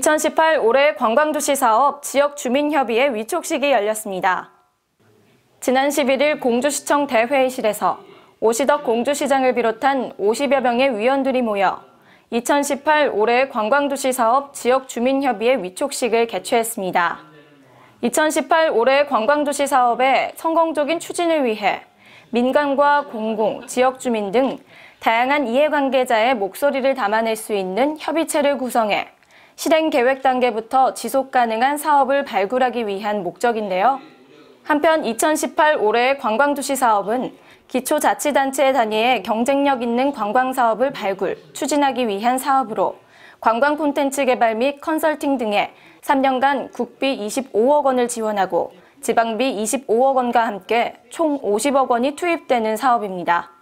2018 올해 관광도시 사업 지역 주민협의회 위촉식이 열렸습니다. 지난 11일 공주시청 대회의실에서 오시덕 공주시장을 비롯한 50여 명의 위원들이 모여 2018 올해 관광도시 사업 지역 주민협의회 위촉식을 개최했습니다. 2018 올해 관광도시 사업의 성공적인 추진을 위해 민간과 공공, 지역 주민 등 다양한 이해관계자의 목소리를 담아낼 수 있는 협의체를 구성해 실행 계획 단계부터 지속 가능한 사업을 발굴하기 위한 목적인데요. 한편 2018 올해의 관광도시 사업은 기초자치단체 단위의 경쟁력 있는 관광사업을 발굴, 추진하기 위한 사업으로 관광 콘텐츠 개발 및 컨설팅 등에 3년간 국비 25억 원을 지원하고 지방비 25억 원과 함께 총 50억 원이 투입되는 사업입니다.